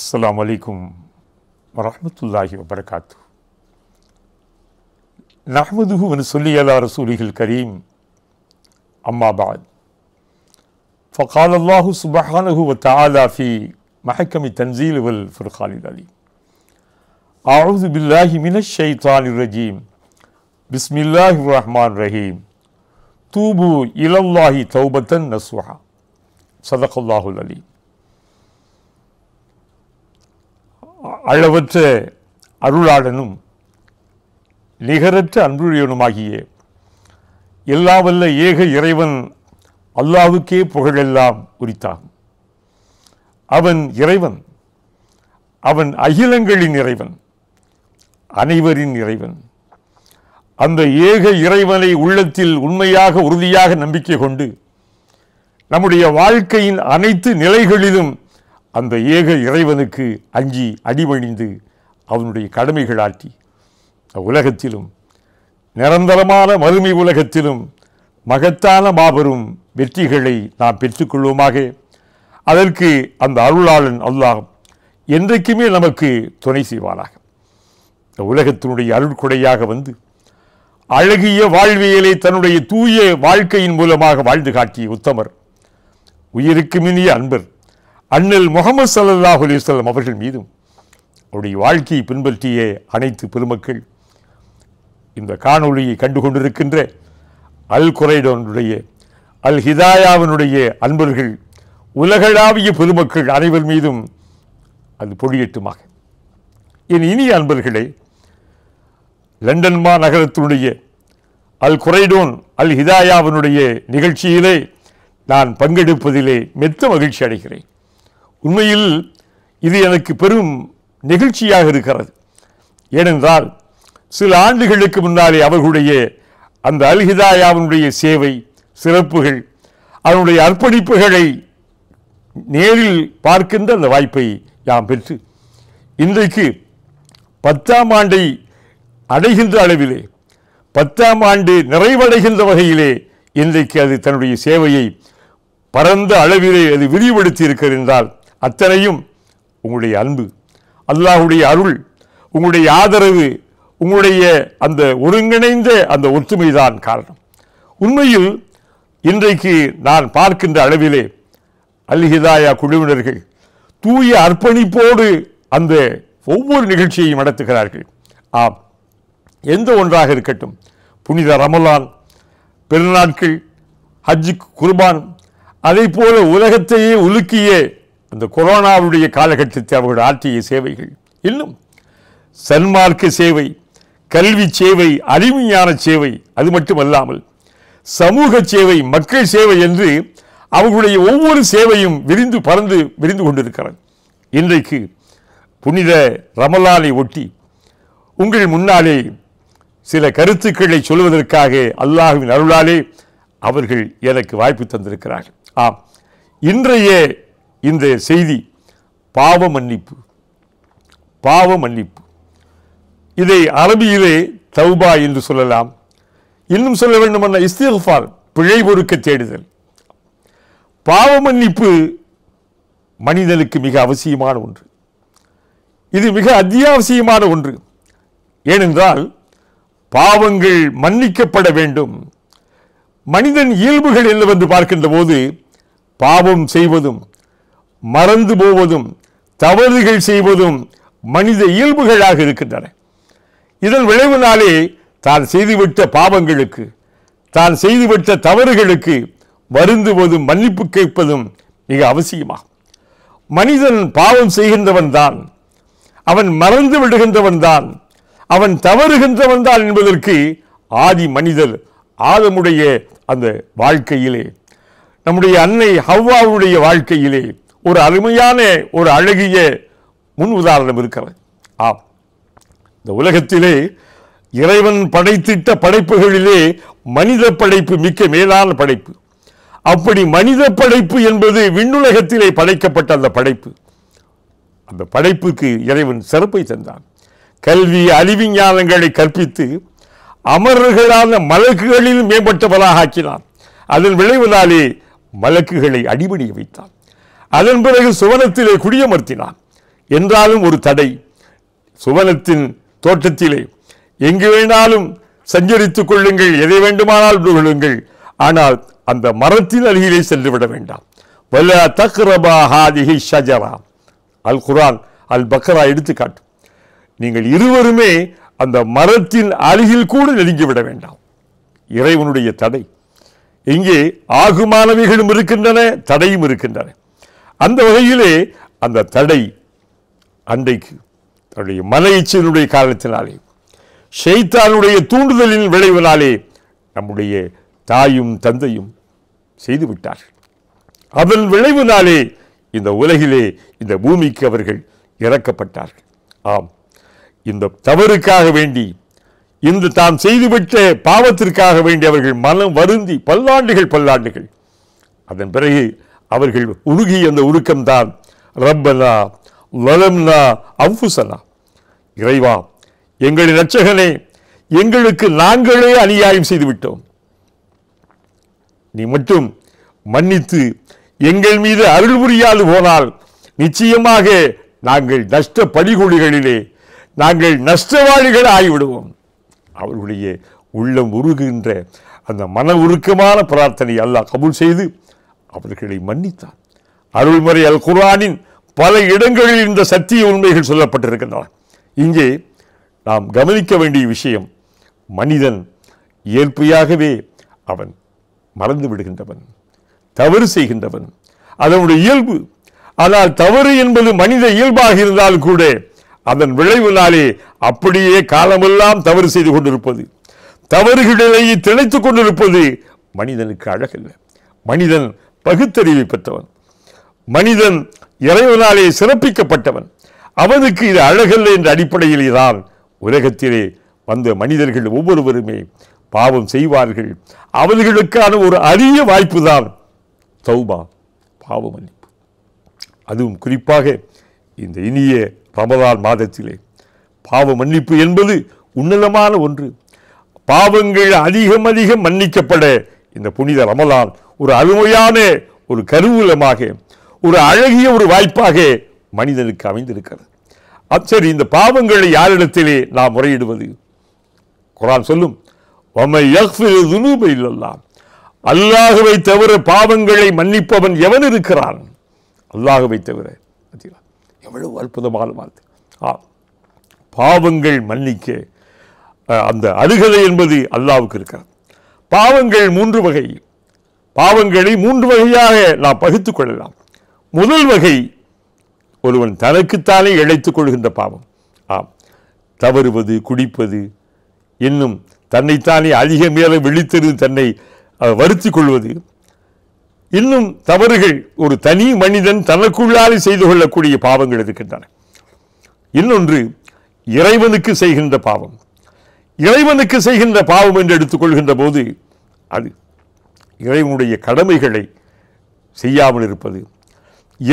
السلام عليكم ورحمة الله وبركاته نحمده ونصلي على رسوله الكريم أما بعد فقال الله سبحانه وتعالى في محكم التنزيل والفرقان العليم أعوذ بالله من الشيطان الرجيم بسم الله الرحمن الرحيم توبوا إلى الله توبة نصوحا صدق الله العليم அளவற்ற அருளாளனும் நிகரற்ற அன்புடையவனுமாகிய எல்லாவல்ல ஏக இறைவன் அல்லாவுக்கே புகழெல்லாம் உரித்தாகும் அவன் இறைவன் அவன் அகிலங்களின் இறைவன் அனைவரின் இறைவன் அந்த ஏக இறைவனை உள்ளத்தில் உண்மையாக உறுதியாக நம்பிக்கை கொண்டு நம்முடைய வாழ்க்கையின் அனைத்து நிலைகளிலும் அந்த ஏக இறைவனுக்கு அஞ்சி அடிபணிந்து அவனுடைய கடமைகள் ஆற்றி உலகத்திலும் நிரந்தரமான மறுமை உலகத்திலும் மகத்தான மாபெரும் வெற்றிகளை நாம் பெற்றுக்கொள்வோமாக அதற்கு அந்த அருளாளன் அல்லாஹ் என்றைக்குமே நமக்கு துணை செய்வானாக உலகத்தினுடைய அருள்கொடையாக வந்து அழகிய வாழ்வியலை தன்னுடைய தூய வாழ்க்கையின் மூலமாக வாழ்ந்து காட்டிய உத்தமர் உயிருக்கு மினிய அன்பர் அண்ணல் முகமது சல்லாஹ் அலிஸ்லாம் அவர்கள் மீதும் அவருடைய வாழ்க்கையை பின்பற்றிய அனைத்து பெருமக்கள் இந்த காணொளியை கண்டு கொண்டிருக்கின்ற அல் குரைடோனுடைய அல் ஹிதாயாவினுடைய அன்பர்கள் உலகளாவிய பெருமக்கள் அனைவர் மீதும் அது பொழியட்டுமாக என் இனிய அன்பர்களே லண்டன் மா நகரத்தினுடைய அல் குரைடோன் அல் ஹிதாயாவினுடைய நிகழ்ச்சியிலே நான் பங்கெடுப்பதிலே மெத்த மகிழ்ச்சி அடைகிறேன் உண்மையில் இது எனக்கு பெரும் நெகிழ்ச்சியாக இருக்கிறது ஏனென்றால் சில ஆண்டுகளுக்கு முன்னாலே அவர்களுடைய அந்த அல்ஹிதாயாவினுடைய சேவை சிறப்புகள் அவனுடைய அர்ப்பணிப்புகளை நேரில் பார்க்கின்ற அந்த வாய்ப்பை யாம் பெற்று இன்றைக்கு பத்தாம் ஆண்டை அடைகின்ற அளவிலே பத்தாம் ஆண்டு நிறைவடைகின்ற வகையிலே இன்றைக்கு அது தன்னுடைய சேவையை பரந்த அளவிலே அது விரிவுபடுத்தி இருக்கிற என்றால் அத்தனையும் உங்களுடைய அன்பு அல்லாஹுடைய அருள் உங்களுடைய ஆதரவு உங்களுடைய அந்த ஒருங்கிணைந்த அந்த ஒற்றுமைதான் காரணம் உண்மையில் இன்றைக்கு நான் பார்க்கின்ற அளவிலே அல்ஹிதாயா குழுவினர்கள் தூய அர்ப்பணிப்போடு அந்த ஒவ்வொரு நிகழ்ச்சியையும் நடத்துகிறார்கள் ஆம் எந்த ஒன்றாக இருக்கட்டும் புனித ரமலான் பெருநாட்கள் ஹஜ்ஜு குர்பான் அதை போல உலகத்தையே உலுக்கிய இந்த கொரோனாவுடைய காலகட்டத்தில் அவர்கள் ஆற்றிய சேவைகள் இன்னும் சன்மார்க்க சேவை கல்வி சேவை அறிவிஞான சேவை அது மட்டுமல்லாமல் சமூக சேவை மக்கள் சேவை என்று அவர்களுடைய ஒவ்வொரு சேவையும் விரிந்து பறந்து விரிந்து கொண்டிருக்கிறார் இன்றைக்கு புனித ரமலானை ஒட்டி உங்கள் முன்னாலே சில கருத்துக்களை சொல்வதற்காக அல்லாஹுவின் அருளாலே அவர்கள் எனக்கு வாய்ப்பு தந்திருக்கிறார்கள் ஆம் இன்றைய இந்த செய்தி பாவ மன்னிப்பு பாவ மன்னிப்பு இதை அரபியிலே தௌபா என்று சொல்லலாம் இன்னும் சொல்ல வேண்டுமென்றால் இஸ்திஃபார் பிழை பொறுக்க தேடுதல் பாவ மன்னிப்பு மனிதனுக்கு மிக அவசியமான ஒன்று இது மிக அத்தியாவசியமான ஒன்று ஏனென்றால் பாவங்கள் மன்னிக்கப்பட வேண்டும் மனிதன் இயல்புகள் என்னவென்று பார்க்கின்ற போது பாவம் செய்வதும் மறந்து போவதும் தவறுகள் செய்வதும் மனித இயல்புகளாக இருக்கின்றன இதன் விளைவுனாலே தான் செய்துவிட்ட பாவங்களுக்கு தான் செய்துவிட்ட தவறுகளுக்கு வருந்துவதும் மன்னிப்பு கேட்பதும் மிக அவசியமாகும் மனிதன் பாவம் செய்கின்றவன் தான் அவன் மறந்து விடுகின்றவன் தான் அவன் தவறுகின்றவன் தான் என்பதற்கு ஆதி மனிதர் ஆதமுடைய அந்த வாழ்க்கையிலே நம்முடைய அன்னை ஹவ்வாவுடைய வாழ்க்கையிலே ஒரு அருமையான ஒரு அழகிய முன் உதாரணம் இருக்கிறது ஆம் இந்த உலகத்திலே இறைவன் படைத்திட்ட படைப்புகளிலே மனித படைப்பு மிக்க மேலான படைப்பு அப்படி மனித படைப்பு என்பது விண்ணுலகத்திலே படைக்கப்பட்ட அந்த படைப்பு அந்த படைப்புக்கு இறைவன் சிறப்பை தந்தான் கல்வி அறிவிஞானங்களை கற்பித்து அமரர்களான மலக்குகளில் மேம்பட்டவராக ஆக்கினான் அதன் விளைவதாலே மலக்குகளை அடிபணிய வைத்தான் அதன் பிறகு சுவனத்திலே குடியமர்த்தினான் என்றாலும் ஒரு தடை சுவனத்தின் தோட்டத்திலே எங்கு வேணாலும் சஞ்சரித்துக் கொள்ளுங்கள் எதை வேண்டுமானால் கொள்ளுங்கள் ஆனால் அந்த மரத்தின் அருகிலே சென்றுவிட வேண்டாம் வல்ல தக்ரபா ஹாதிஹி ஷஜரா அல் குரான் அல் பக்ரா எடுத்துக்காட்டும் நீங்கள் இருவருமே அந்த மரத்தின் அருகில் கூட நெருங்கிவிட வேண்டாம் இறைவனுடைய தடை இங்கே ஆகுமானவைகளும் இருக்கின்றன தடையும் இருக்கின்றன அந்த வகையிலே அந்த தடை அன்றைக்கு தன்னுடைய மன இச்சையினுடைய காரணத்தினாலே ஷெய்தானுடைய தூண்டுதலின் விளைவினாலே நம்முடைய தாயும் தந்தையும் செய்துவிட்டார்கள் அதன் விளைவினாலே இந்த உலகிலே இந்த பூமிக்கு அவர்கள் இறக்கப்பட்டார்கள் ஆம் இந்த தவறுக்காக வேண்டி இந்த தாம் செய்துவிட்ட பாவத்திற்காக வேண்டி அவர்கள் மனம் வருந்தி பல்லாண்டுகள் பல்லாண்டுகள் அதன் பிறகு அவர்கள் உருகிய அந்த உருக்கம்தான் ரப்பனா லலம்னா அவ்வுசனா இறைவா எங்களின் ரட்சகனே எங்களுக்கு நாங்களே அநியாயம் செய்துவிட்டோம் நீ மட்டும் மன்னித்து எங்கள் மீது அருள் புரியாது போனால் நிச்சயமாக நாங்கள் நஷ்ட படிகொழிகளிலே நாங்கள் நஷ்டவாளிகள் ஆகிவிடுவோம் அவர்களுடைய உள்ளம் உருகின்ற அந்த மன உருக்கமான பிரார்த்தனை அல்லாஹ் கபூல் செய்து அவர்களை மன்னித்தான் அருள்முறை அல் குரானின் பல இடங்களில் இந்த சத்திய உண்மைகள் சொல்லப்பட்டிருக்கின்றன இங்கே நாம் கவனிக்க வேண்டிய விஷயம் மனிதன் இயல்பையாகவே அவன் மறந்து விடுகின்றவன் தவறு செய்கின்றவன் அதனுடைய இயல்பு ஆனால் தவறு என்பது மனித இயல்பாக இருந்தால் கூட அதன் விளைவினாலே அப்படியே காலமெல்லாம் தவறு செய்து கொண்டிருப்பது தவறுகளிலேயே திணைத்துக் கொண்டிருப்பது மனிதனுக்கு அழகல்ல மனிதன் பகுத்தறிவை பெற்றவன் மனிதன் இறைவனாலே சிறப்பிக்கப்பட்டவன் அவனுக்கு இது அழகல்ல என்ற அடிப்படையிலே தான் உலகத்திலே வந்த மனிதர்கள் ஒவ்வொருவருமே பாவம் செய்வார்கள் அவர்களுக்கான ஒரு அரிய வாய்ப்பு தான் தௌபா பாவ மன்னிப்பு அதுவும் குறிப்பாக இந்த இனிய ரமதான் மாதத்திலே பாவ மன்னிப்பு என்பது உன்னதமான ஒன்று பாவங்கள் அதிகம் அதிகம் மன்னிக்கப்பட இந்த புனித ரமலான் ஒரு அருமையான ஒரு கருவூலமாக ஒரு அழகிய ஒரு வாய்ப்பாக மனிதனுக்கு அமைந்திருக்கிறது சரி இந்த பாவங்களை யாரிடத்திலே நாம் முறையிடுவது குரான் சொல்லும் அல்லாகவை தவிர பாவங்களை மன்னிப்பவன் எவன் இருக்கிறான் அல்லாகவை தவிர எவ்வளவு அற்புதமான வாழ்த்து ஆ பாவங்கள் மன்னிக்க அந்த அருகதை என்பது அல்லாவுக்கு இருக்கிறது பாவங்கள் மூன்று வகை பாவங்களை மூன்று வகையாக நாம் பகித்துக் கொள்ளலாம் முதல் வகை ஒருவன் தனக்குத்தானே இழைத்துக் கொள்கின்ற பாவம் ஆம் தவறுவது குடிப்பது இன்னும் தன்னைத்தானே அதிக மேலே விழித்தது தன்னை வருத்தி கொள்வது இன்னும் தவறுகள் ஒரு தனி மனிதன் தனக்குள்ளாலே செய்து கொள்ளக்கூடிய பாவங்கள் இருக்கின்றன இன்னொன்று இறைவனுக்கு செய்கின்ற பாவம் இறைவனுக்கு செய்கின்ற பாவம் என்று எடுத்துக்கொள்கின்ற போது அது இறைவனுடைய கடமைகளை செய்யாமல் இருப்பது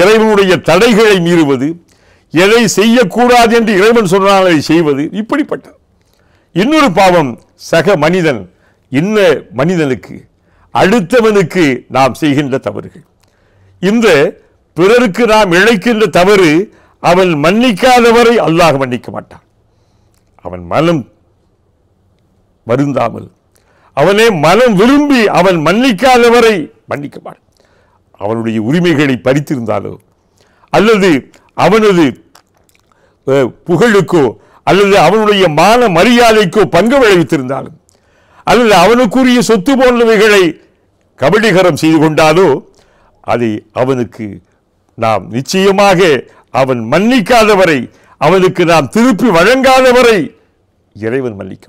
இறைவனுடைய தடைகளை மீறுவது எதை செய்யக்கூடாது என்று இறைவன் சொன்னால் அதை செய்வது இப்படிப்பட்ட இன்னொரு பாவம் சக மனிதன் இன்ன மனிதனுக்கு அடுத்தவனுக்கு நாம் செய்கின்ற தவறுகள் இந்த பிறருக்கு நாம் இழைக்கின்ற தவறு அவன் மன்னிக்காதவரை அல்லாஹ் மன்னிக்க மாட்டான் அவன் மனம் வருந்தாமல் அவனே மனம் விரும்பி அவன் மன்னிக்காதவரை மன்னிக்கமாள் அவனுடைய உரிமைகளை பறித்திருந்தாலோ அல்லது அவனது புகழுக்கோ அல்லது அவனுடைய மான மரியாதைக்கோ பங்கு விளைவித்திருந்தாலும் அல்லது அவனுக்குரிய சொத்து போன்றவைகளை கபடிகரம் செய்து கொண்டாலோ அதை அவனுக்கு நாம் நிச்சயமாக அவன் மன்னிக்காதவரை அவனுக்கு நாம் திருப்பி வழங்காதவரை இறைவன் மன்னிக்க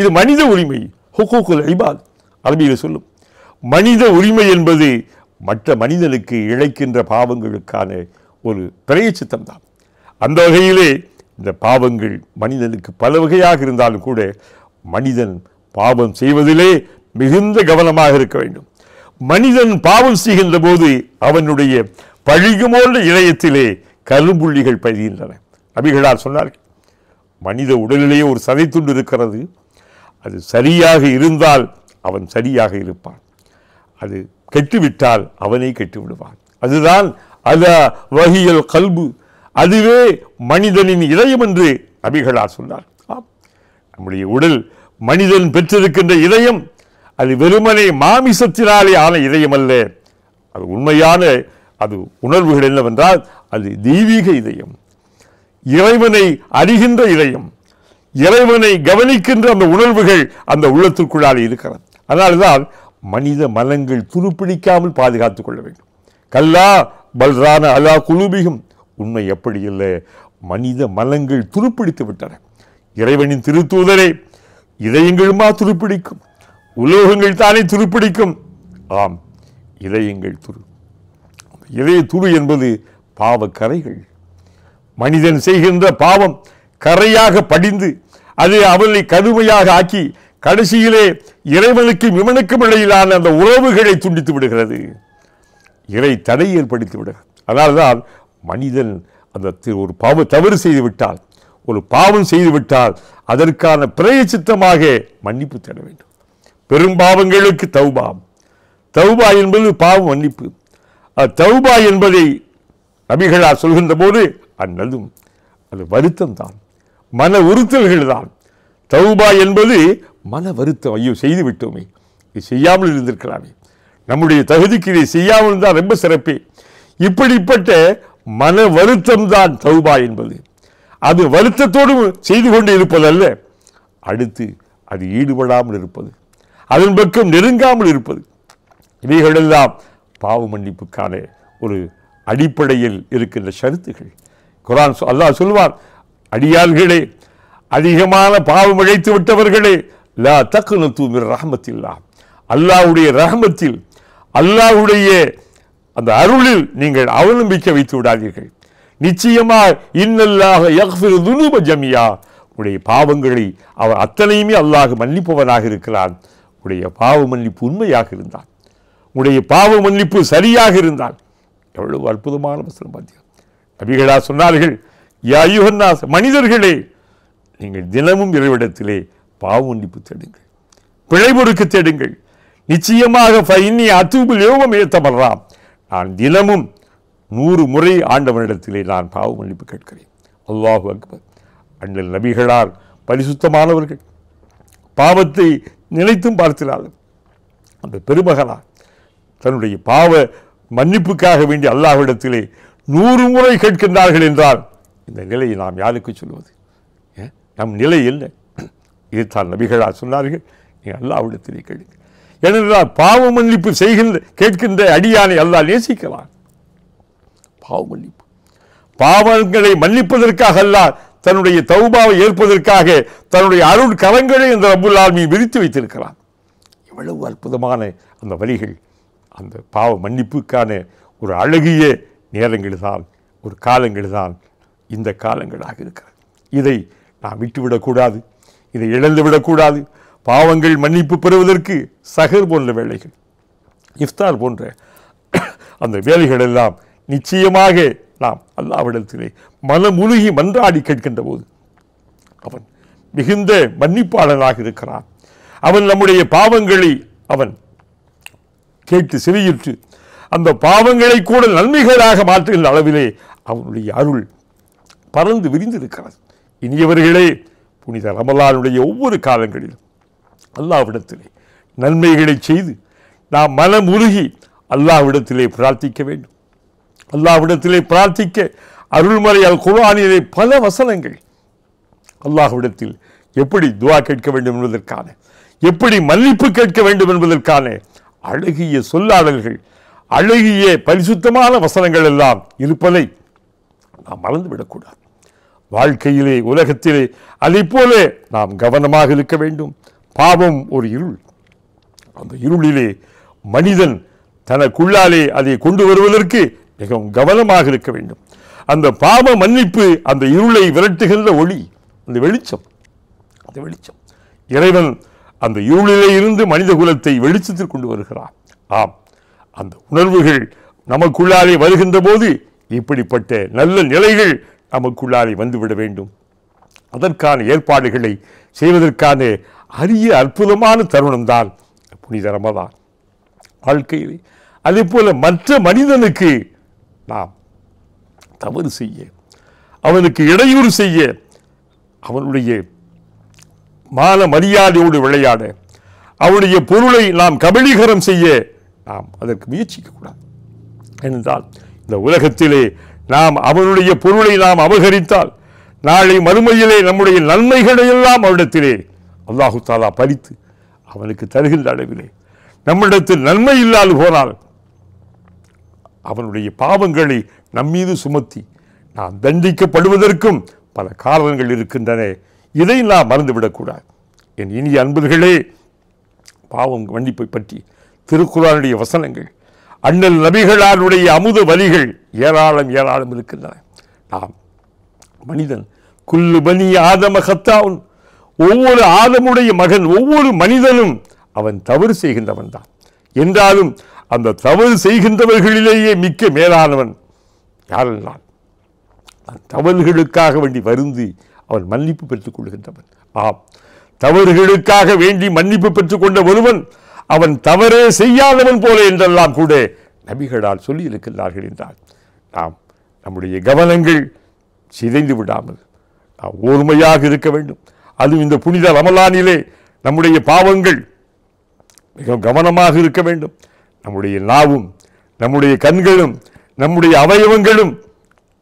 இது மனித உரிமை ஹுக்கூக்குல் ஐபாத் அரபியில் சொல்லும் மனித உரிமை என்பது மற்ற மனிதனுக்கு இழைக்கின்ற பாவங்களுக்கான ஒரு பிரயச்சித்தம் தான் அந்த வகையிலே இந்த பாவங்கள் மனிதனுக்கு பல வகையாக இருந்தாலும் கூட மனிதன் பாவம் செய்வதிலே மிகுந்த கவனமாக இருக்க வேண்டும் மனிதன் பாவம் செய்கின்ற போது அவனுடைய போன்ற இளையத்திலே கரும்புள்ளிகள் பதிகின்றன அபிகளார் சொன்னார்கள் மனித உடலிலேயே ஒரு சதைத்துண்டு இருக்கிறது அது சரியாக இருந்தால் அவன் சரியாக இருப்பான் அது கெட்டுவிட்டால் அவனை கெட்டுவிடுவான் அதுதான் அத வகியல் கல்பு அதுவே மனிதனின் இதயம் என்று நபிகளார் சொன்னார் நம்முடைய உடல் மனிதன் பெற்றிருக்கின்ற இதயம் அது வெறுமனை மாமிசத்தினாலே ஆன இதயம் அல்ல அது உண்மையான அது உணர்வுகள் என்னவென்றால் அது தெய்வீக இதயம் இறைவனை அறிகின்ற இதயம் இறைவனை கவனிக்கின்ற அந்த உணர்வுகள் அந்த உள்ளத்திற்குள்ளால் இருக்கிறது அதனால்தான் மனித மனங்கள் துருப்பிடிக்காமல் பாதுகாத்துக் கொள்ள வேண்டும் கல்லா பல்ரான அலா குலுபிகும் உண்மை எப்படி இல்லை மனித மனங்கள் துருப்பிடித்து விட்டன இறைவனின் திருத்தூதரை இதயங்களுமா துருப்பிடிக்கும் உலோகங்கள் தானே துருப்பிடிக்கும் ஆம் இதயங்கள் துரு இதய துரு என்பது பாவக்கரைகள் மனிதன் செய்கின்ற பாவம் கரையாக படிந்து அது அவளை கடுமையாக ஆக்கி கடைசியிலே இறைவனுக்கும் இவனுக்கும் இடையிலான அந்த உறவுகளை துண்டித்து விடுகிறது இறை தடை ஏற்படுத்தி விடுகிறது அதனால்தான் மனிதன் அந்த ஒரு பாவ தவறு செய்து விட்டால் ஒரு பாவம் செய்துவிட்டால் அதற்கான பிரயச்சித்தமாக மன்னிப்பு தேட வேண்டும் பெரும் பாவங்களுக்கு தௌபா தௌபா என்பது பாவம் மன்னிப்பு தௌபா என்பதை நபிகளார் சொல்கின்ற போது அந்நதும் அது வருத்தம் தான் மன உறுத்தல்கள் தான் தௌபா என்பது மன வருத்தம் ஐயோ செய்து விட்டோமே இது செய்யாமல் இருந்திருக்கலாமே நம்முடைய தகுதிக்கு இதை செய்யாமல் இருந்தால் ரொம்ப சிறப்பே இப்படிப்பட்ட மன வருத்தம் தான் தௌபா என்பது அது வருத்தத்தோடு செய்து கொண்டு இருப்பதல்ல அடுத்து அது ஈடுபடாமல் இருப்பது அதன் பக்கம் நெருங்காமல் இருப்பது இவைகளெல்லாம் பாவ மன்னிப்புக்கான ஒரு அடிப்படையில் இருக்கின்ற ஷருத்துகள் குரான் அல்லாஹ் சொல்வான் அடியார்களே அதிகமான பாவம் இழைத்து விட்டவர்களே லா தக்குனு தூமி ரஹமத்தில்லா அல்லாவுடைய ரஹமத்தில் அல்லாவுடைய அந்த அருளில் நீங்கள் அவலம்பிக்க வைத்து விடாதீர்கள் நிச்சயமாக இன்னல்லாக யக்ஃபிரு துனுப ஜமியா உடைய பாவங்களை அவர் அத்தனையுமே அல்லாஹ் மன்னிப்பவனாக இருக்கிறான் உடைய பாவ மன்னிப்பு உண்மையாக இருந்தால் உடைய பாவ மன்னிப்பு சரியாக இருந்தால் எவ்வளவு அற்புதமான வசனம் பார்த்தீங்க நபிகளா சொன்னார்கள் யாயுகன்னாஸ் மனிதர்களே நீங்கள் தினமும் இறைவிடத்திலே பாவண்டிப்பு தேடுங்கள் பிழை பொறுக்கு தேடுங்கள் நிச்சயமாக ஃபைனி அத்துவில் யோகம் ஏற்றப்படலாம் நான் தினமும் நூறு முறை ஆண்டவனிடத்திலே நான் பாவ மன்னிப்பு கேட்கிறேன் அல்லாஹு அக்பர் அண்ணல் நபிகளால் பரிசுத்தமானவர்கள் பாவத்தை நினைத்தும் பார்க்கிறார்கள் அந்த பெருமகனார் தன்னுடைய பாவ மன்னிப்புக்காக வேண்டி அல்லாஹ்விடத்திலே நூறு முறை கேட்கின்றார்கள் என்றால் இந்த நிலையை நாம் யாருக்கு சொல்வது நம் நிலை இல்லை இதுதான் நபிகளா சொன்னார்கள் நீ அல்லாவிடத்திலே கேளுங்க ஏனென்றால் பாவ மன்னிப்பு செய்கின்ற கேட்கின்ற அடியானை அல்லா நேசிக்கலாம் பாவ மன்னிப்பு பாவங்களை மன்னிப்பதற்காக அல்ல தன்னுடைய தௌபாவை ஏற்பதற்காக தன்னுடைய அருள் கலங்களை இந்த ரபுல் ஆல்மி விரித்து வைத்திருக்கிறான் எவ்வளவு அற்புதமான அந்த வழிகள் அந்த பாவ மன்னிப்புக்கான ஒரு அழகிய நேரங்கள் தான் ஒரு காலங்கள் தான் இந்த காலங்களாக இருக்கிறது இதை நாம் விட்டுவிடக்கூடாது இதை இழந்துவிடக்கூடாது பாவங்கள் மன்னிப்பு பெறுவதற்கு சகர் போன்ற வேலைகள் இஃப்தார் போன்ற அந்த வேலைகளெல்லாம் நிச்சயமாக நாம் அல்லாவிடத்திலே மனமுருகி மன்றாடி கேட்கின்ற போது அவன் மிகுந்த மன்னிப்பாளனாக இருக்கிறான் அவன் நம்முடைய பாவங்களை அவன் கேட்டு சிறியிற்று அந்த பாவங்களை கூட நன்மைகளாக மாற்றுகின்ற அளவிலே அவனுடைய அருள் பறந்து இருக்கிறது இனியவர்களே புனித ரமலானுடைய ஒவ்வொரு காலங்களிலும் அல்லாவிடத்திலே நன்மைகளை செய்து நாம் உருகி அல்லாவிடத்திலே பிரார்த்திக்க வேண்டும் அல்லாவிடத்திலே பிரார்த்திக்க அல் குரானிலே பல வசனங்கள் அல்லாஹ்விடத்தில் எப்படி துவா கேட்க வேண்டும் என்பதற்கான எப்படி மன்னிப்பு கேட்க வேண்டும் என்பதற்கான அழகிய சொல்லாடல்கள் அழகிய பரிசுத்தமான வசனங்கள் எல்லாம் இருப்பதை நாம் மறந்துவிடக்கூடாது வாழ்க்கையிலே உலகத்திலே அதை போலே நாம் கவனமாக இருக்க வேண்டும் பாவம் ஒரு இருள் அந்த இருளிலே மனிதன் தனக்குள்ளாலே அதை கொண்டு வருவதற்கு மிகவும் கவனமாக இருக்க வேண்டும் அந்த பாவ மன்னிப்பு அந்த இருளை விரட்டுகின்ற ஒளி அந்த வெளிச்சம் அந்த வெளிச்சம் இறைவன் அந்த இருளிலே இருந்து மனித குலத்தை வெளிச்சத்தில் கொண்டு வருகிறான் ஆம் அந்த உணர்வுகள் நமக்குள்ளாலே வருகின்ற போது இப்படிப்பட்ட நல்ல நிலைகள் நமக்குள்ளாலே வந்துவிட வேண்டும் அதற்கான ஏற்பாடுகளை செய்வதற்கான அரிய அற்புதமான தருணம்தான் புனித ரமதான் வாழ்க்கையிலே அதே போல் மற்ற மனிதனுக்கு நாம் தவறு செய்ய அவனுக்கு இடையூறு செய்ய அவனுடைய மான மரியாதையோடு விளையாட அவனுடைய பொருளை நாம் கபலீகரம் செய்ய நாம் அதற்கு முயற்சிக்கக்கூடாது ஏனென்றால் இந்த உலகத்திலே நாம் அவனுடைய பொருளை நாம் அபகரித்தால் நாளை மறுமையிலே நம்முடைய நன்மைகளை எல்லாம் அவரிடத்திலே அல்லாஹு தாலா பறித்து அவனுக்கு தருகின்ற அளவிலே நம்மிடத்தில் நன்மை இல்லாது போனால் அவனுடைய பாவங்களை நம்மீது சுமத்தி நாம் தண்டிக்கப்படுவதற்கும் பல காரணங்கள் இருக்கின்றன இதை நாம் மறந்துவிடக்கூடாது என் இனிய அன்பர்களே பாவம் மன்னிப்பை பற்றி திருக்குறானுடைய வசனங்கள் அண்ணல் நபிகளானுடைய அமுத வலிகள் ஏராளம் ஏராளம் இருக்கின்றன நாம் மனிதன் குல்லு பனி ஆதம ஒவ்வொரு ஆதமுடைய மகன் ஒவ்வொரு மனிதனும் அவன் தவறு செய்கின்றவன் தான் என்றாலும் அந்த தவறு செய்கின்றவர்களிலேயே மிக்க மேலானவன் யாரெல்லாம் தவறுகளுக்காக வேண்டி வருந்தி அவன் மன்னிப்பு பெற்றுக் கொள்கின்றவன் ஆம் தவறுகளுக்காக வேண்டி மன்னிப்பு பெற்றுக்கொண்ட ஒருவன் அவன் தவறே செய்யாதவன் போல என்றெல்லாம் கூட நபிகளால் சொல்லியிருக்கிறார்கள் என்றால் நாம் நம்முடைய கவனங்கள் சிதைந்து விடாமல் நாம் ஓர்மையாக இருக்க வேண்டும் அதுவும் இந்த புனித ரமலானிலே நம்முடைய பாவங்கள் மிக கவனமாக இருக்க வேண்டும் நம்முடைய நாவும் நம்முடைய கண்களும் நம்முடைய அவயவங்களும்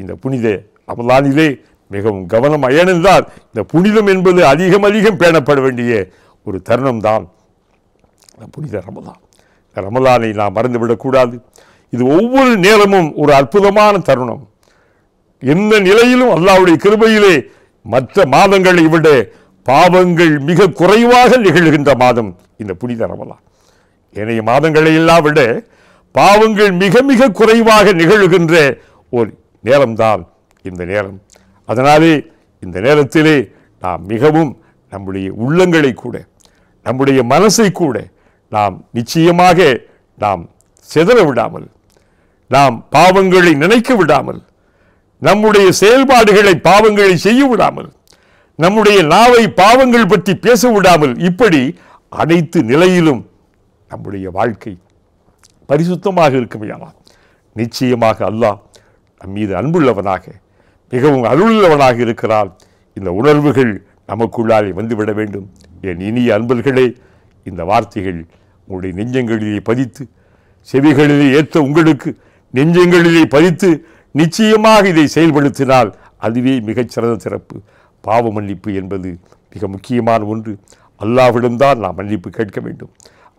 இந்த புனித ரமலானிலே மிகவும் கவனம் ஏனென்றால் இந்த புனிதம் என்பது அதிகம் அதிகம் பேணப்பட வேண்டிய ஒரு தருணம்தான் புனித ரமலான் ரமலானை நாம் மறந்துவிடக்கூடாது இது ஒவ்வொரு நேரமும் ஒரு அற்புதமான தருணம் எந்த நிலையிலும் அல்லாவுடைய கிருபையிலே மற்ற மாதங்களை விட பாவங்கள் மிக குறைவாக நிகழ்கின்ற மாதம் இந்த புனித ரமலான் ஏனைய மாதங்களை எல்லாம் விட பாவங்கள் மிக மிக குறைவாக நிகழ்கின்ற ஒரு நேரம்தான் இந்த நேரம் அதனாலே இந்த நேரத்திலே நாம் மிகவும் நம்முடைய உள்ளங்களை கூட நம்முடைய மனசை கூட நாம் நிச்சயமாக நாம் செதற விடாமல் நாம் பாவங்களை நினைக்க விடாமல் நம்முடைய செயல்பாடுகளை பாவங்களை செய்ய விடாமல் நம்முடைய நாவை பாவங்கள் பற்றி பேச விடாமல் இப்படி அனைத்து நிலையிலும் நம்முடைய வாழ்க்கை பரிசுத்தமாக இருக்குமையானால் நிச்சயமாக அல்லாஹ் நம் மீது அன்புள்ளவனாக மிகவும் அருளுள்ளவனாக இருக்கிறார் இந்த உணர்வுகள் நமக்குள்ளாலே வந்துவிட வேண்டும் என் இனிய அன்பர்களே இந்த வார்த்தைகள் உங்களுடைய நெஞ்சங்களிலே பதித்து செவிகளிலே ஏற்ற உங்களுக்கு நெஞ்சங்களிலே பதித்து நிச்சயமாக இதை செயல்படுத்தினால் அதுவே மிகச்சிறந்த சிறப்பு பாவ மன்னிப்பு என்பது மிக முக்கியமான ஒன்று அல்லாஹ்விடம்தான் நாம் மன்னிப்பு கேட்க வேண்டும்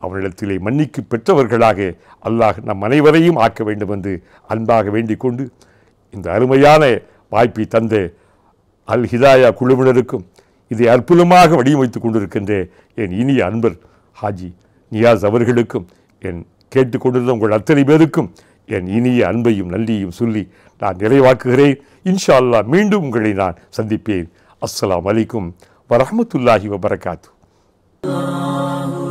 அவனிடத்திலே மன்னிக்கு பெற்றவர்களாக அல்லாஹ் நம் அனைவரையும் ஆக்க வேண்டும் என்று அன்பாக வேண்டிக் கொண்டு இந்த அருமையான வாய்ப்பை தந்த அல் ஹிதாயா குழுவினருக்கும் இதை அற்புதமாக வடிவமைத்து கொண்டிருக்கின்ற என் இனிய அன்பர் ஹாஜி நியாஸ் அவர்களுக்கும் என் கேட்டுக்கொண்டிருந்த உங்கள் அத்தனை பேருக்கும் என் இனிய அன்பையும் நல்லியும் சொல்லி நான் நிறைவாக்குகிறேன் இன்ஷா அல்லா மீண்டும் உங்களை நான் சந்திப்பேன் அஸ்லாம் வலைக்கும் வரமத்துல்லாஹி வபரகாத்து